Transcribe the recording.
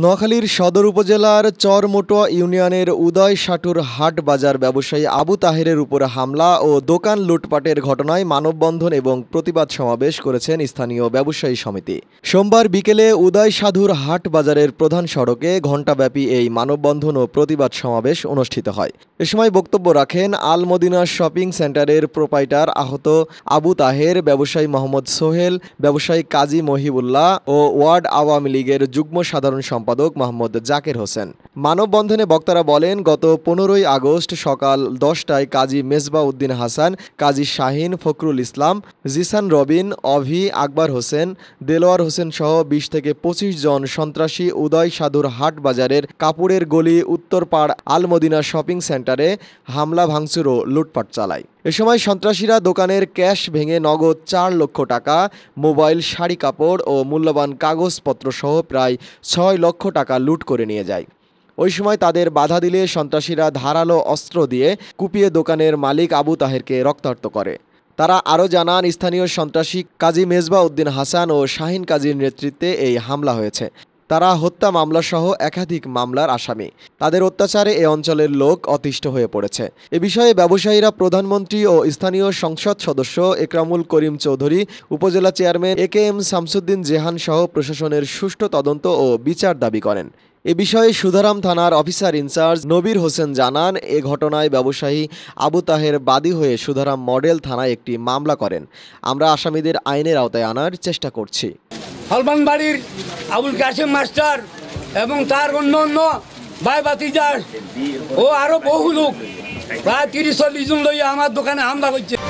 নোয়াখালীর সদর উপজেলার চরমোটোয়া ইউনিয়নের উদয় সাটুর হাট বাজার ব্যবসায়ী আবু তাহেরের উপর হামলা ও দোকান লুটপাটের ঘটনায় মানববন্ধন এবং প্রতিবাদ সমাবেশ করেছেন স্থানীয় ব্যবসায়ী সমিতি সোমবার বিকেলে উদয় সাধুর হাট বাজারের প্রধান সড়কে ঘণ্টাব্যাপী এই মানববন্ধন ও প্রতিবাদ সমাবেশ অনুষ্ঠিত হয় এ সময় বক্তব্য রাখেন আলমদিনা শপিং সেন্টারের প্রোপাইটার আহত আবু তাহের ব্যবসায়ী মোহাম্মদ সোহেল ব্যবসায়ী কাজী মহিবুল্লাহ ও ওয়ার্ড আওয়ামী লীগের যুগ্ম সাধারণ সম্পাদক মোহাম্মদ জাকের হোসেন মানববন্ধনে বক্তারা বলেন গত পনেরোই আগস্ট সকাল দশটায় কাজী মেজবা উদ্দিন হাসান কাজী শাহিন ফখরুল ইসলাম জিসান রবিন অভি আকবর হোসেন দেলোয়ার হোসেন সহ বিশ থেকে পঁচিশ জন সন্ত্রাসী উদয় সাধুর হাট বাজারের কাপুরের গলি উত্তরপাড় আলমদিনা শপিং সেন্টারে হামলা ভাঙচুর ও লুটপাট চালায় এ সময় সন্ত্রাসীরা দোকানের ক্যাশ ভেঙে নগদ চার লক্ষ টাকা মোবাইল শাড়ি কাপড় ও মূল্যবান কাগজপত্রসহ প্রায় ছয় লক্ষ টাকা লুট করে নিয়ে যায় ওই সময় তাদের বাধা দিলে সন্ত্রাসীরা ধারালো অস্ত্র দিয়ে কুপিয়ে দোকানের মালিক আবু তাহেরকে রক্তাক্ত করে তারা আরও জানান স্থানীয় সন্ত্রাসী কাজী মেজবা উদ্দিন হাসান ও শাহিন কাজীর নেতৃত্বে এই হামলা হয়েছে তারা হত্যা মামলাসহ একাধিক মামলার আসামি তাদের অত্যাচারে এ অঞ্চলের লোক অতিষ্ঠ হয়ে পড়েছে এ বিষয়ে ব্যবসায়ীরা প্রধানমন্ত্রী ও স্থানীয় সংসদ সদস্য Ekramul Karim Chowdhury upazila chairman A K M Shamsuddin Jahan সহ প্রশাসনের সুষ্ঠু তদন্ত ও বিচার দাবি করেন এ বিষয়ে সুধারাম থানার অফিসার ইনচার্জ নবীর হোসেন জানান এ ঘটনায় ব্যবসায়ী আবু তাহের বাদী হয়ে সুধারাম মডেল থানায় একটি মামলা করেন আমরা আসামিদের আইনের আওতায় আনার চেষ্টা করছি হলবানবাড়ির আবুল কাসেম মাস্টার এবং তার অন্য অন্য ভাই বাতিজার ও আরও বহু লোক প্রায় তিরিশ চল্লিশ জন লইয়া আমার দোকানে হামলা করছে